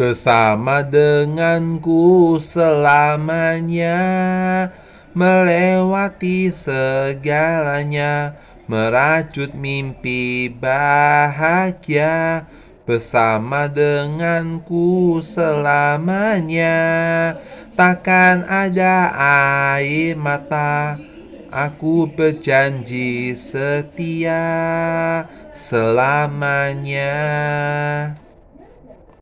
bersama denganku selamanya, melewati segalanya, merajut mimpi bahagia bersama denganku selamanya. Takkan ada air mata, aku berjanji setia selamanya.